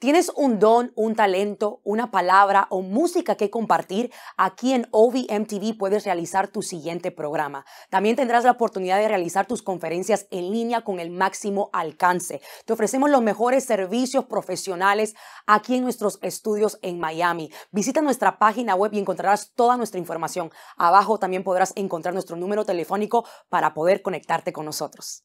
¿Tienes un don, un talento, una palabra o música que compartir? Aquí en OVMTV puedes realizar tu siguiente programa. También tendrás la oportunidad de realizar tus conferencias en línea con el máximo alcance. Te ofrecemos los mejores servicios profesionales aquí en nuestros estudios en Miami. Visita nuestra página web y encontrarás toda nuestra información. Abajo también podrás encontrar nuestro número telefónico para poder conectarte con nosotros.